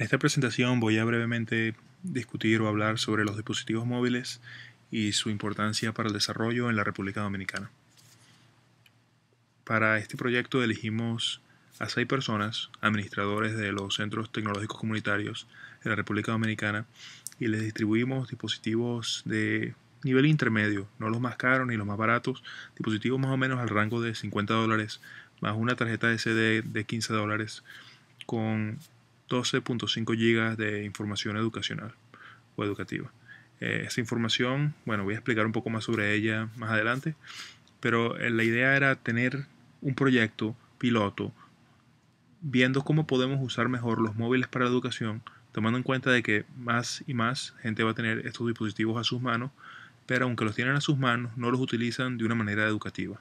En esta presentación voy a brevemente discutir o hablar sobre los dispositivos móviles y su importancia para el desarrollo en la República Dominicana. Para este proyecto elegimos a seis personas, administradores de los centros tecnológicos comunitarios de la República Dominicana, y les distribuimos dispositivos de nivel intermedio, no los más caros ni los más baratos, dispositivos más o menos al rango de 50 dólares, más una tarjeta SD de 15 dólares, con 12.5 gigas de información educacional o educativa. Eh, esa información, bueno, voy a explicar un poco más sobre ella más adelante, pero eh, la idea era tener un proyecto piloto viendo cómo podemos usar mejor los móviles para la educación, tomando en cuenta de que más y más gente va a tener estos dispositivos a sus manos, pero aunque los tienen a sus manos, no los utilizan de una manera educativa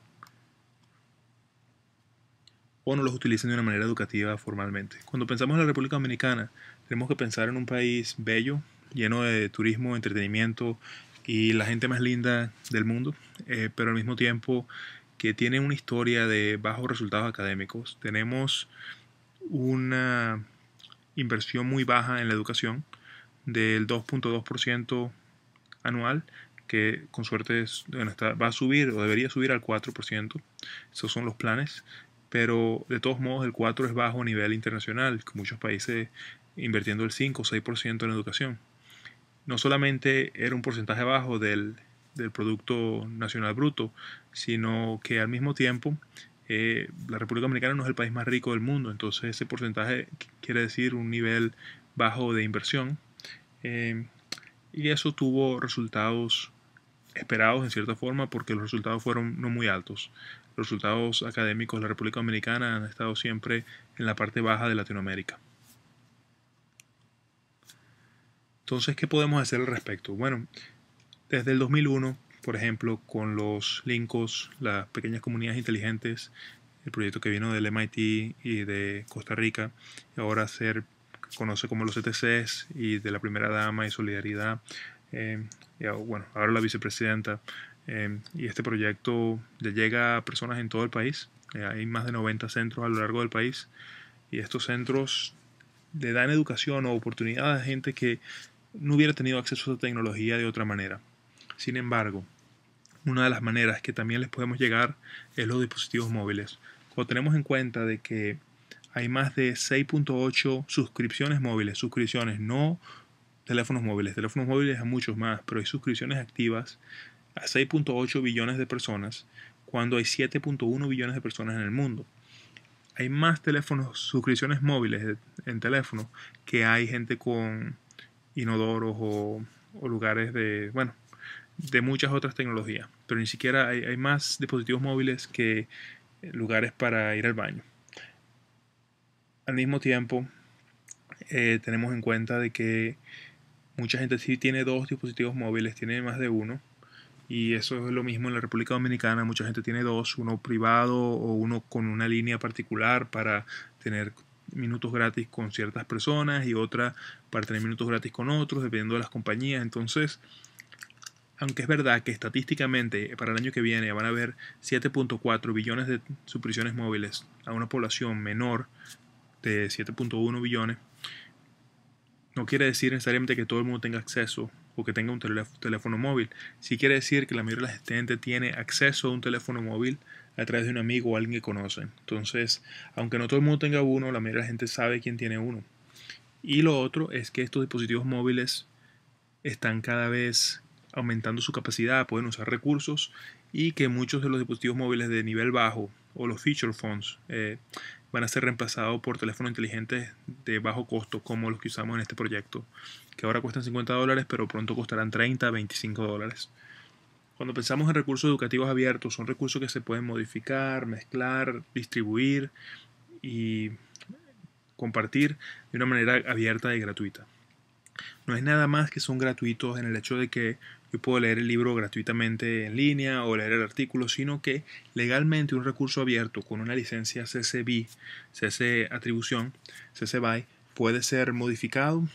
o no los utilicen de una manera educativa formalmente. Cuando pensamos en la República Dominicana, tenemos que pensar en un país bello, lleno de turismo, entretenimiento y la gente más linda del mundo, eh, pero al mismo tiempo que tiene una historia de bajos resultados académicos. Tenemos una inversión muy baja en la educación del 2.2% anual que con suerte va a subir o debería subir al 4%. Esos son los planes pero de todos modos el 4 es bajo a nivel internacional, con muchos países invirtiendo el 5 o 6% en educación. No solamente era un porcentaje bajo del, del Producto Nacional Bruto, sino que al mismo tiempo eh, la República Dominicana no es el país más rico del mundo, entonces ese porcentaje quiere decir un nivel bajo de inversión. Eh, y eso tuvo resultados esperados en cierta forma porque los resultados fueron no muy altos resultados académicos de la República Dominicana han estado siempre en la parte baja de Latinoamérica. Entonces, ¿qué podemos hacer al respecto? Bueno, desde el 2001, por ejemplo, con los LINCOS, las pequeñas comunidades inteligentes, el proyecto que vino del MIT y de Costa Rica, y ahora se conoce como los ETCs y de la primera dama y Solidaridad, eh, y, bueno, ahora la vicepresidenta Em, y este proyecto llega a personas en todo el país. Eh, hay más de 90 centros a lo largo del país. Y estos centros le dan educación o oportunidad a gente que no hubiera tenido acceso a tecnología de otra manera. Sin embargo, una de las maneras que también les podemos llegar es los dispositivos móviles. Cuando tenemos en cuenta de que hay más de 6.8 suscripciones móviles, suscripciones, no teléfonos móviles, teléfonos móviles a muchos más, pero hay suscripciones activas a 6.8 billones de personas cuando hay 7.1 billones de personas en el mundo. Hay más teléfonos, suscripciones móviles en teléfono que hay gente con inodoros o, lugares de, bueno, de muchas otras tecnologías. Pero ni siquiera hay, más dispositivos móviles que lugares para ir al baño. Al mismo tiempo, eh, tenemos en cuenta de que mucha gente sí tiene dos dispositivos móviles, tiene más de uno, y eso es lo mismo en la República Dominicana. Mucha gente tiene dos, uno privado o uno con una línea particular para tener minutos gratis con ciertas personas y otra para tener minutos gratis con otros, dependiendo de las compañías. Entonces, aunque es verdad que estadísticamente para el año que viene van a haber 7.4 billones de suscripciones móviles a una población menor de 7.1 billones, no quiere decir necesariamente que todo el mundo tenga acceso que tenga un teléfono móvil. Si quiere decir que la mayoría de la gente tiene acceso a un teléfono móvil a través de un amigo o alguien que conocen. Entonces, aunque no todo el mundo tenga uno, la mayoría de la gente sabe quién tiene uno. Y lo otro es que estos dispositivos móviles están cada vez aumentando su capacidad, pueden usar recursos y que muchos de los dispositivos móviles de nivel bajo o los feature phones eh, van a ser reemplazados por teléfonos inteligentes de bajo costo como los que usamos en este proyecto, que ahora cuestan 50 dólares pero pronto costarán 30, 25 dólares. Cuando pensamos en recursos educativos abiertos, son recursos que se pueden modificar, mezclar, distribuir y compartir de una manera abierta y gratuita. No es nada más que son gratuitos en el hecho de que yo puedo leer el libro gratuitamente en línea o leer el artículo, sino que legalmente un recurso abierto con una licencia CC BY, CC atribución, CC BY, puede ser modificado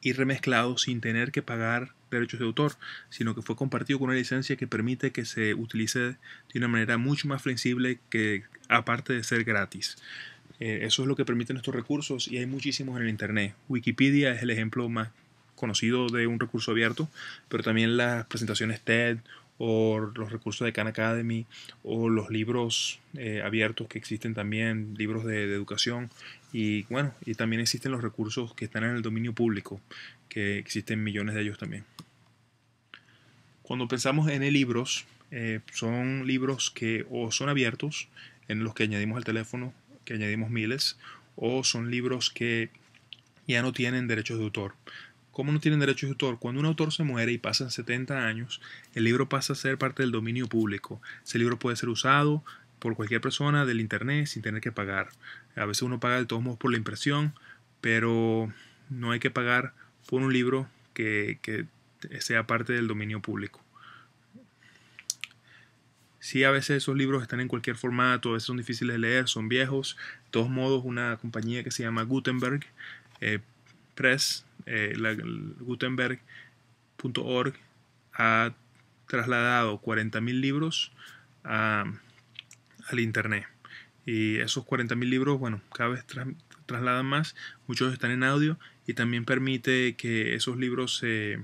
y remezclado sin tener que pagar derechos de autor, sino que fue compartido con una licencia que permite que se utilice de una manera mucho más flexible que aparte de ser gratis. Eh, eso es lo que permiten estos recursos y hay muchísimos en el Internet. Wikipedia es el ejemplo más conocido de un recurso abierto, pero también las presentaciones TED o los recursos de Khan Academy o los libros eh, abiertos que existen también, libros de, educación y bueno, y también existen los recursos que están en el dominio público, que existen millones de ellos también. Cuando pensamos en libros eh, son libros que o son abiertos, en los que añadimos el teléfono, que añadimos miles, o son libros que ya no tienen derechos de autor. ¿Cómo no tienen derechos de autor? Cuando un autor se muere y pasan 70 años, el libro pasa a ser parte del dominio público. Ese libro puede ser usado por cualquier persona del Internet sin tener que pagar. A veces uno paga de todos modos por la impresión, pero no hay que pagar por un libro que, sea parte del dominio público. Sí, a veces esos libros están en cualquier formato, a veces son difíciles de leer, son viejos. De todos modos, una compañía que se llama Gutenberg eh, Press eh, Gutenberg.org ha trasladado 40.000 libros al Internet. Y esos 40.000 libros, bueno, cada vez trasladan más, muchos están en audio y también permite que esos libros se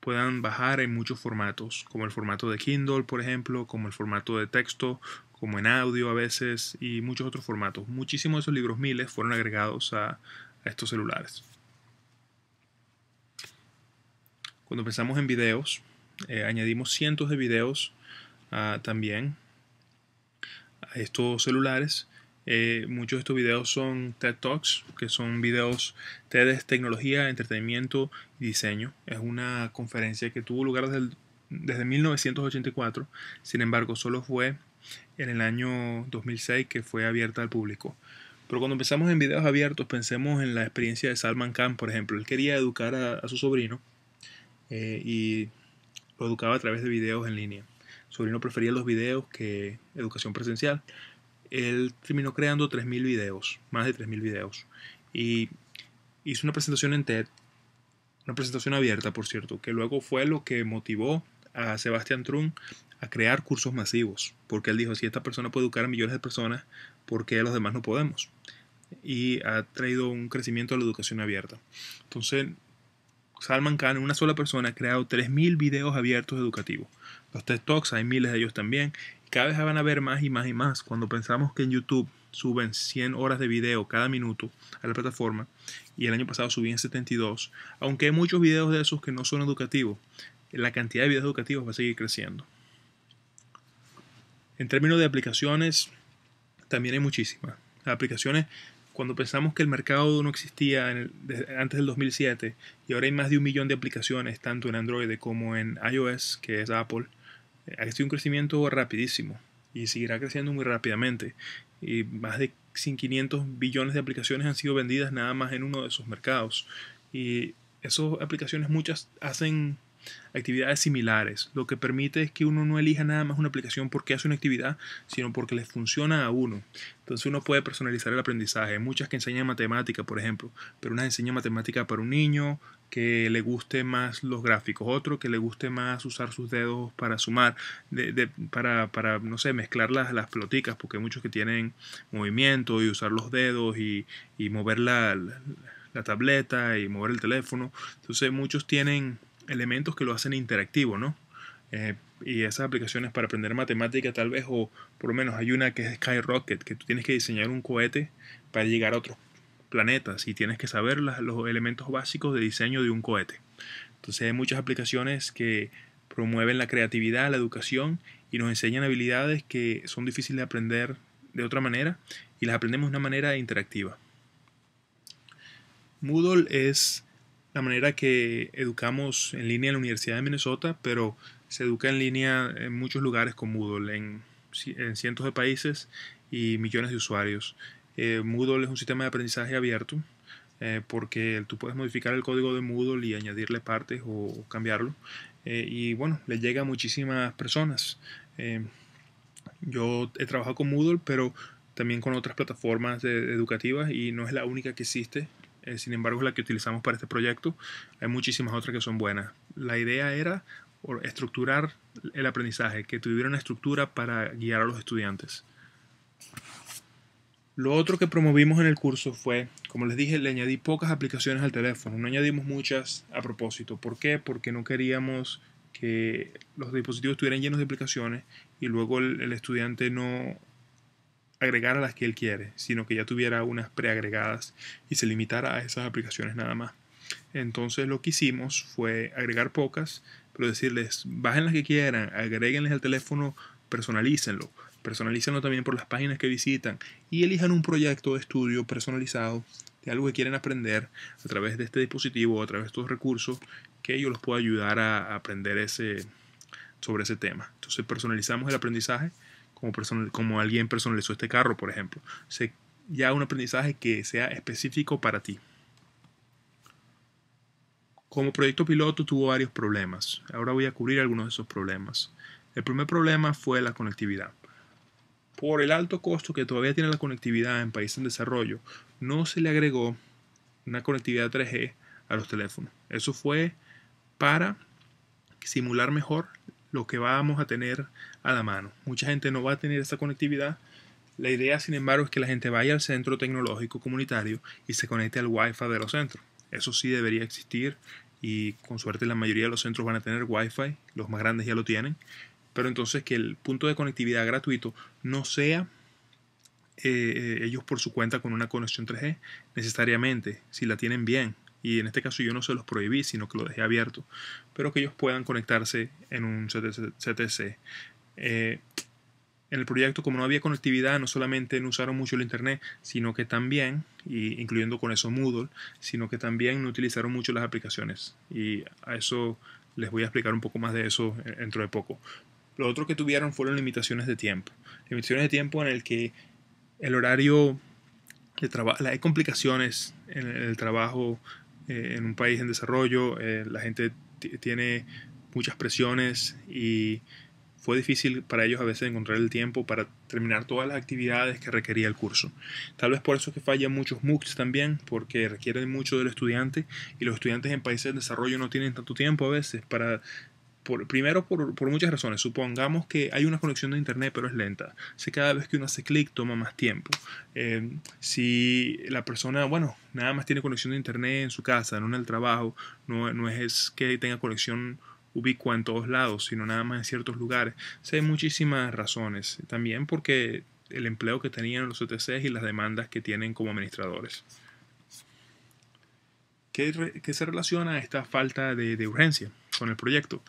puedan bajar en muchos formatos, como el formato de Kindle, por ejemplo, como el formato de texto, como en audio a veces y muchos otros formatos. Muchísimos de esos libros, miles, fueron agregados a, estos celulares. Cuando pensamos en videos, eh, añadimos cientos de videos ah, también a estos celulares. Eh, muchos de estos videos son TED Talks, que son videos TED tecnología, entretenimiento y diseño. Es una conferencia que tuvo lugar desde, desde 1984, sin embargo solo fue en el año 2006 que fue abierta al público. Pero cuando pensamos en videos abiertos, pensemos en la experiencia de Salman Khan, por ejemplo. Él quería educar a, su sobrino eh, y lo educaba a través de videos en línea. Su sobrino prefería los videos que educación presencial. Él terminó creando 3.000 videos, más de 3.000 videos. Y hizo una presentación en TED, una presentación abierta, por cierto, que luego fue lo que motivó a Sebastián Trun a crear cursos masivos, porque él dijo, si esta persona puede educar a millones de personas, ¿por qué los demás no podemos? Y ha traído un crecimiento a la educación abierta. Entonces, Salman Khan, una sola persona, ha creado 3.000 videos abiertos educativos. Los TED Talks, hay miles de ellos también. Cada vez van a ver más y más y más. Cuando pensamos que en YouTube suben 100 horas de video cada minuto a la plataforma, y el año pasado subían 72, aunque hay muchos videos de esos que no son educativos, la cantidad de videos educativos va a seguir creciendo. En términos de aplicaciones, también hay muchísimas. aplicaciones, cuando pensamos que el mercado no existía en antes del 2007 y ahora hay más de un millón de aplicaciones, tanto en Android como en iOS, que es Apple, eh, ha sido un crecimiento rapidísimo y seguirá creciendo muy rápidamente. Y más de 500 billones de aplicaciones han sido vendidas nada más en uno de esos mercados. Y esas aplicaciones muchas hacen actividades similares, lo que permite es que uno no elija nada más una aplicación porque hace una actividad, sino porque le funciona a uno. Entonces uno puede personalizar el aprendizaje. muchas que enseñan matemática, por ejemplo, pero unas enseñan matemática para un niño que le guste más los gráficos, otro que le guste más usar sus dedos para sumar, para, no sé, mezclar las, las porque hay muchos que tienen movimiento y usar los dedos y, mover la tableta y mover el teléfono. Entonces muchos tienen elementos que lo hacen interactivo, ¿no? Eh, y esas aplicaciones para aprender matemática tal vez, o por lo menos hay una que es Skyrocket, que tú tienes que diseñar un cohete para llegar a otros planetas y tienes que saber los elementos básicos de diseño de un cohete. Entonces hay muchas aplicaciones que promueven la creatividad, la educación y nos enseñan habilidades que son difíciles de aprender de otra manera y las aprendemos de una manera interactiva. Moodle es la manera que educamos en línea en la Universidad de Minnesota, pero se educa en línea en muchos lugares con Moodle, en, cientos de países y millones de usuarios. Eh, Moodle es un sistema de aprendizaje abierto eh, porque tú puedes modificar el código de Moodle y añadirle partes o, cambiarlo. Eh, y bueno, le llega a muchísimas personas. yo he trabajado con Moodle, pero también con otras plataformas educativas y no es la única que existe. Eh, sin embargo es la que utilizamos para este proyecto. Hay muchísimas otras que son buenas. La idea era estructurar el aprendizaje, que tuviera una estructura para guiar a los estudiantes. Lo otro que promovimos en el curso fue, como les dije, le añadí pocas aplicaciones al teléfono, no añadimos muchas a propósito. ¿Por qué? Porque no queríamos que los dispositivos estuvieran llenos de aplicaciones y luego el estudiante no agregar a las que él quiere, sino que ya tuviera unas preagregadas y se limitara a esas aplicaciones nada más. Entonces lo que hicimos fue agregar pocas, pero decirles, bajen las que quieran, agréguenles al teléfono, personalícenlo, personalícenlo también por las páginas que visitan y elijan un proyecto de estudio personalizado de algo que quieren aprender a través de este dispositivo o a través de estos recursos que yo los pueda ayudar a aprender ese, sobre ese tema. Entonces personalizamos el aprendizaje como, como alguien personalizó este carro, por ejemplo. ya un aprendizaje que sea específico para ti. Como proyecto piloto tuvo varios problemas. Ahora voy a cubrir algunos de esos problemas. El primer problema fue la conectividad. Por el alto costo que todavía tiene la conectividad en países en desarrollo, no se le agregó una conectividad 3G a los teléfonos. Eso fue para simular mejor lo que vamos a tener a la mano. Mucha gente no va a tener esta conectividad. La idea, sin embargo, es que la gente vaya al centro tecnológico comunitario y se conecte al Wi-Fi de los centros. Eso sí debería existir y con suerte la mayoría de los centros van a tener Wi-Fi, los más grandes ya lo tienen. Pero entonces que el punto de conectividad gratuito no sea eh, eh, ellos por su cuenta con una conexión 3G necesariamente, si la tienen bien, y en este caso yo no se los prohibí, sino que lo dejé abierto, pero que ellos puedan conectarse en un CTC. Eh, en el proyecto, como no había conectividad, no solamente no usaron mucho el Internet, sino que también, y incluyendo con eso Moodle, sino que también no utilizaron mucho las aplicaciones. Y a eso les voy a explicar un poco más de eso eh, dentro de poco. Lo otro que tuvieron fueron limitaciones de tiempo. Limitaciones de tiempo en el que el horario de trabajo, hay complicaciones en el trabajo eh, en un país en desarrollo, eh, la gente tiene muchas presiones y fue difícil para ellos a veces encontrar el tiempo para terminar todas las actividades que requería el curso. Tal vez por eso que fallan muchos MOOCs también, porque requieren mucho del estudiante y los estudiantes en países en desarrollo no tienen tanto tiempo a veces para primero por, muchas razones. Supongamos que hay una conexión de internet pero es lenta. Si cada vez que uno hace clic toma más tiempo. Em, si la persona, bueno, nada más tiene conexión de internet en su casa, no en el trabajo, no, es que tenga conexión ubicua en todos lados, sino nada más en ciertos lugares. hay muchísimas razones. También porque el empleo que tenían los OTCs e y las demandas que tienen como administradores. ¿Qué, se relaciona a esta falta de, de urgencia con el proyecto?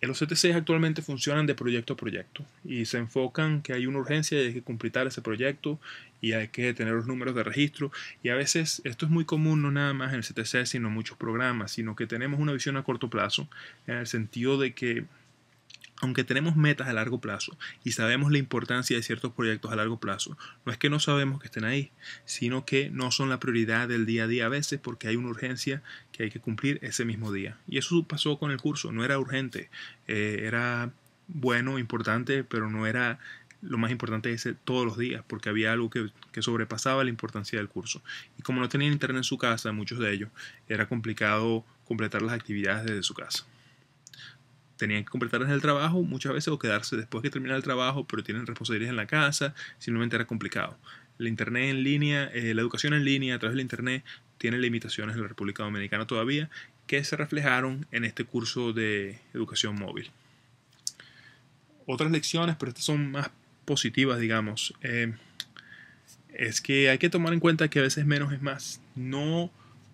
Eh, los e CTC actualmente funcionan de proyecto a proyecto y se enfocan que hay una urgencia y hay que completar ese proyecto y hay que tener los números de registro y a veces esto es muy común no nada más en el CTC sino en muchos programas, sino que tenemos una visión a corto plazo en el sentido de que aunque tenemos metas a largo plazo y sabemos la importancia de ciertos proyectos a largo plazo, no es que no sabemos que estén ahí, sino que no son la prioridad del día a día a veces porque hay una urgencia que hay que cumplir ese mismo día. Y eso pasó con el curso, no era urgente, eh, era bueno, importante, pero no era lo más importante ese todos los días, porque había algo que, que, sobrepasaba la importancia del curso. Y como no tenían internet en su casa, muchos de ellos, era complicado completar las actividades desde su casa tenían que completar el trabajo muchas veces o quedarse después que terminar el trabajo, pero tienen responsabilidades en la casa, simplemente era complicado. La internet en línea, eh, la educación en línea a través del internet tiene limitaciones en la República Dominicana todavía que se reflejaron en este curso de educación móvil. Otras lecciones, pero estas son más positivas, digamos, eh, es que hay que tomar en cuenta que a veces menos es más. No,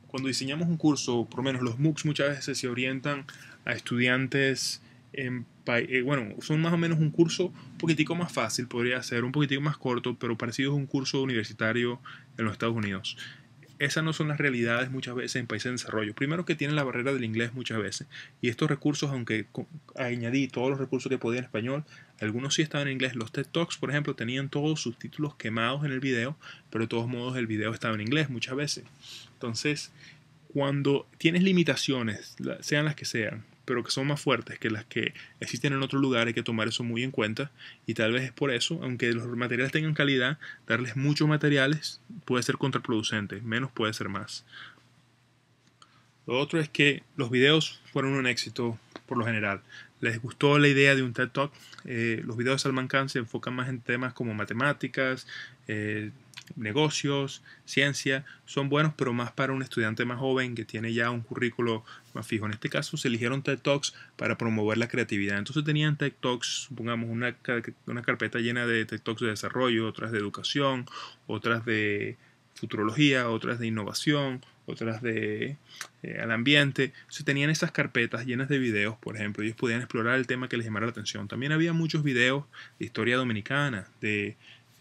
cuando diseñamos un curso, por lo menos los MOOCs muchas veces se orientan a estudiantes en eh, bueno, son más o menos un curso un poquitico más fácil, podría ser un poquitico más corto, pero parecido a un curso universitario en los Estados Unidos. Esas no son las realidades muchas veces en países en de desarrollo. Primero que tienen la barrera del inglés muchas veces. Y estos recursos, aunque añadí todos los recursos que podía en español, algunos sí estaban en inglés. Los TED Talks, por ejemplo, tenían todos sus títulos quemados en el video, pero de todos modos el video estaba en inglés muchas veces. Entonces, cuando tienes limitaciones, sean las que sean, pero que son más fuertes que las que existen en otro lugar, hay que tomar eso muy en cuenta y tal vez es por eso, aunque los materiales tengan calidad, darles muchos materiales puede ser contraproducente, menos puede ser más. Lo otro es que los videos fueron un éxito por lo general. Les gustó la idea de un TED Talk. Eh, los videos de Salman Khan se enfocan más en temas como matemáticas, eh, negocios, ciencia, son buenos, pero más para un estudiante más joven que tiene ya un currículo más fijo. En este caso se eligieron TED Talks para promover la creatividad. Entonces tenían TED Talks, supongamos, una, carpeta llena de TED Talks de desarrollo, otras de educación, otras de futurología, otras de innovación, otras de eh, al ambiente. Se tenían esas carpetas llenas de videos, por ejemplo, ellos podían explorar el tema que les llamara la atención. También había muchos videos de historia dominicana, de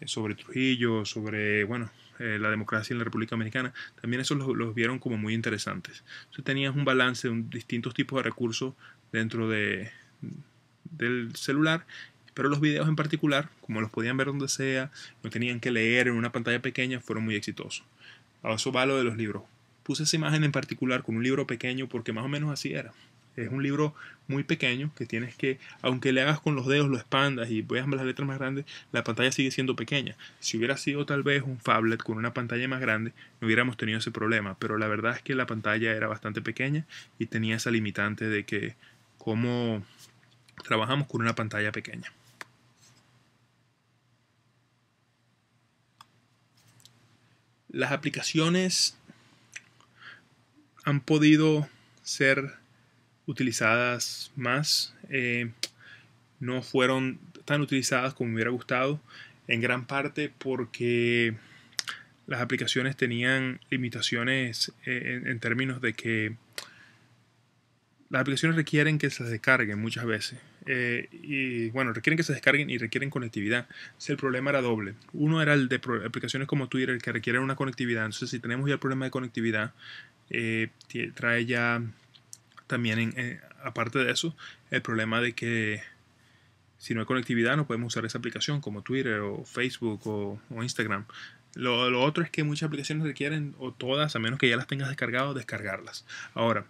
sobre Trujillo, sobre, bueno, eh, la democracia en la República Dominicana, también esos los, vieron como muy interesantes. Entonces tenías un balance de distintos tipos de recursos dentro de, del celular, pero los videos en particular, como los podían ver donde sea, no tenían que leer en una pantalla pequeña, fueron muy exitosos. A eso va lo de los libros. Puse esa imagen en particular con un libro pequeño porque más o menos así era. Es un libro muy pequeño que tienes que, aunque le hagas con los dedos, lo expandas y veas las letras más grandes, la pantalla sigue siendo pequeña. Si hubiera sido tal vez un phablet con una pantalla más grande, no hubiéramos tenido ese problema. Pero la verdad es que la pantalla era bastante pequeña y tenía esa limitante de que cómo trabajamos con una pantalla pequeña. Las aplicaciones han podido ser utilizadas más. Eh, no fueron tan utilizadas como me hubiera gustado, en gran parte porque las aplicaciones tenían limitaciones eh, en, términos de que las aplicaciones requieren que se descarguen muchas veces. Eh, y bueno, requieren que se descarguen y requieren conectividad. el problema era doble. Uno era el de aplicaciones como Twitter que requieren una conectividad. Entonces, si tenemos ya el problema de conectividad, trae ya también, eh, aparte de eso, el problema de que si no hay conectividad no podemos usar esa aplicación como Twitter o Facebook o, Instagram. Lo, otro es que muchas aplicaciones requieren, o todas, a menos que ya las tengas descargado, descargarlas. Ahora,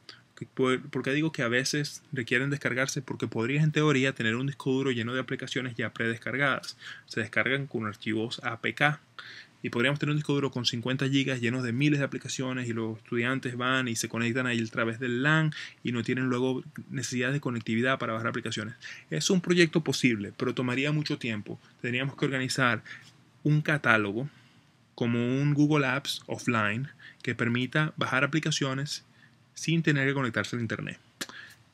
¿por qué digo que a veces requieren descargarse? Porque podrías en teoría tener un disco duro lleno de aplicaciones ya predescargadas. Se descargan con archivos APK y podríamos tener un disco duro con 50 gigas llenos de miles de aplicaciones y los estudiantes van y se conectan ahí a través del LAN y no tienen luego necesidad de conectividad para bajar aplicaciones. Es un proyecto posible, pero tomaría mucho tiempo. Tendríamos que organizar un catálogo como un Google Apps offline que permita bajar aplicaciones sin tener que conectarse al Internet.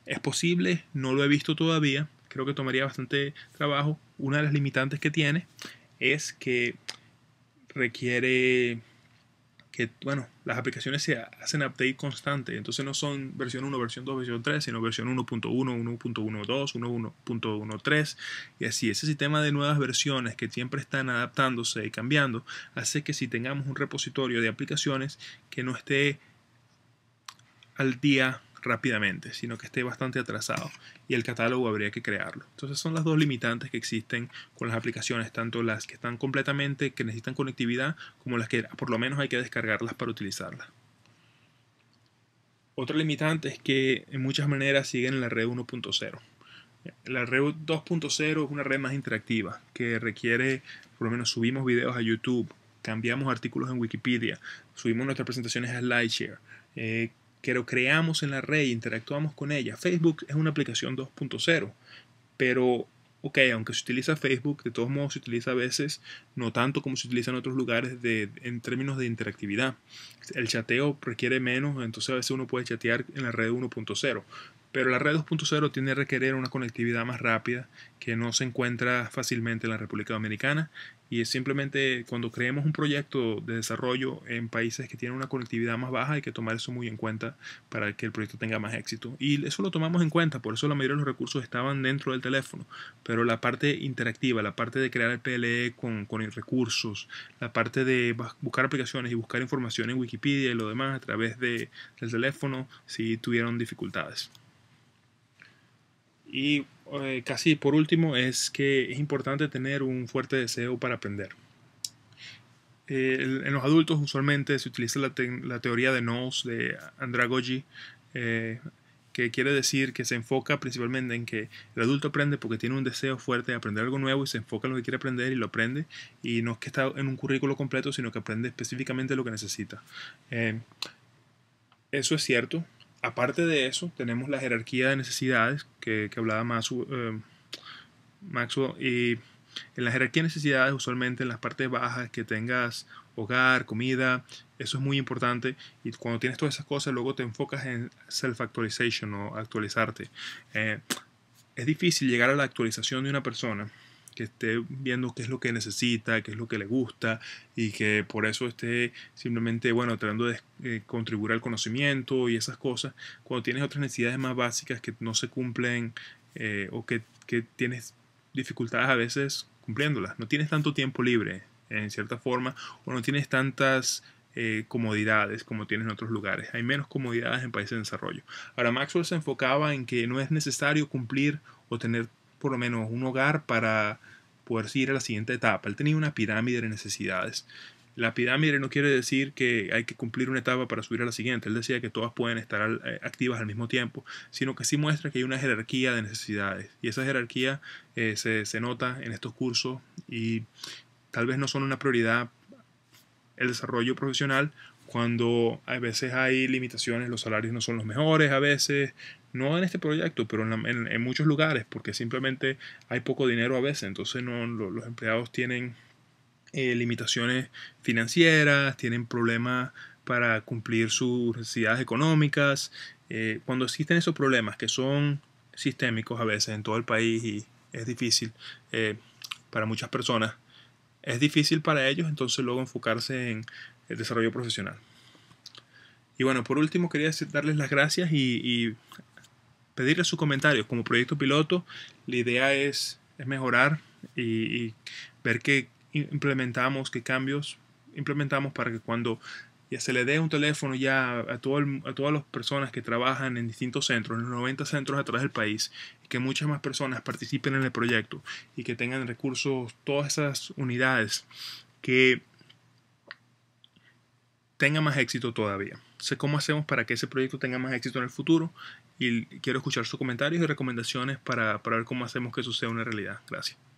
Es posible, no lo he visto todavía, creo que tomaría bastante trabajo. Una de las limitantes que tiene es que requiere que, bueno, las aplicaciones se hacen update constante, entonces no son versión 1, versión 2, versión 3, sino versión 1.1, 1.12, 1.13, y así. Ese sistema de nuevas versiones que siempre están adaptándose y cambiando hace que si tengamos un repositorio de aplicaciones que no esté al día rápidamente, sino que esté bastante atrasado y el catálogo habría que crearlo. Entonces son las dos limitantes que existen con las aplicaciones, tanto las que están completamente, que necesitan conectividad, como las que por lo menos hay que descargarlas para utilizarlas. Otra limitante es que en muchas maneras siguen en la red 1.0. La red 2.0 es una red más interactiva que requiere, por lo menos subimos videos a YouTube, cambiamos artículos en Wikipedia, subimos nuestras presentaciones a SlideShare, eh, que creamos en la red e interactuamos con ella. Facebook es una aplicación 2.0, pero ok, aunque se utiliza Facebook, de todos modos se utiliza a veces, no tanto como se utiliza en otros lugares de, en términos de interactividad. El chateo requiere menos, entonces a veces uno puede chatear en la red 1.0. Pero la red 2.0 tiene que requerir una conectividad más rápida que no se encuentra fácilmente en la República Dominicana y es simplemente cuando creemos un proyecto de desarrollo en países que tienen una conectividad más baja, hay que tomar eso muy en cuenta para que el proyecto tenga más éxito. Y eso lo tomamos en cuenta, por eso la mayoría de los recursos estaban dentro del teléfono. Pero la parte interactiva, la parte de crear el PLE con, recursos, la parte de buscar aplicaciones y buscar información en Wikipedia y lo demás a través de, del teléfono, sí tuvieron dificultades. Y eh, casi por último, es que es importante tener un fuerte deseo para aprender. Eh, en los adultos usualmente se utiliza la, teoría de Knowles de Andragogy, eh, que quiere decir que se enfoca principalmente en que el adulto aprende porque tiene un deseo fuerte de aprender algo nuevo y se enfoca en lo que quiere aprender y lo aprende y no es que está en un currículo completo, sino que aprende específicamente lo que necesita. eso es cierto, aparte de eso, tenemos la jerarquía de necesidades que, hablaba más, eh, Maxwell. Y en la jerarquía de necesidades, usualmente en las partes bajas, que tengas hogar, comida, eso es muy importante. Y cuando tienes todas esas cosas, luego te enfocas en self-actualization o actualizarte. Eh, es difícil llegar a la actualización de una persona que esté viendo qué es lo que necesita, qué es lo que le gusta y que por eso esté simplemente, bueno, tratando de eh, contribuir al conocimiento y esas cosas. Cuando tienes otras necesidades más básicas que no se cumplen eh, o que, que tienes dificultades a veces cumpliéndolas, no tienes tanto tiempo libre en cierta forma o no tienes tantas eh, comodidades como tienes en otros lugares. Hay menos comodidades en países de desarrollo. Ahora, Maxwell se enfocaba en que no es necesario cumplir o tener por lo menos un hogar para poder seguir a la siguiente etapa. Él tenía una pirámide de necesidades. La pirámide no quiere decir que hay que cumplir una etapa para subir a la siguiente. Él decía que todas pueden estar eh, activas al mismo tiempo, sino que sí muestra que hay una jerarquía de necesidades. Y esa jerarquía eh, se, se nota en estos cursos y tal vez no son una prioridad el desarrollo profesional, cuando a veces hay limitaciones, los salarios no son los mejores, a veces no en este proyecto, pero en, muchos lugares, porque simplemente hay poco dinero a veces, entonces no, los empleados tienen eh, limitaciones financieras, tienen problemas para cumplir sus necesidades económicas. Eh, cuando existen esos problemas que son sistémicos a veces en todo el país y es difícil eh, para muchas personas, es difícil para ellos entonces luego enfocarse en el desarrollo profesional. Y bueno, por último quería darles las gracias y, y pedirle sus comentarios. Como proyecto piloto, la idea es, mejorar y, ver qué implementamos, qué cambios implementamos para que cuando ya se le dé un teléfono ya a, todo a todas las personas que trabajan en distintos centros, en los 90 centros a través del país, que muchas más personas participen en el proyecto y que tengan recursos, todas esas unidades que tengan más éxito todavía sé cómo hacemos para que ese proyecto tenga más éxito en el futuro y quiero escuchar sus comentarios y recomendaciones para, para ver cómo hacemos que eso sea una realidad. Gracias.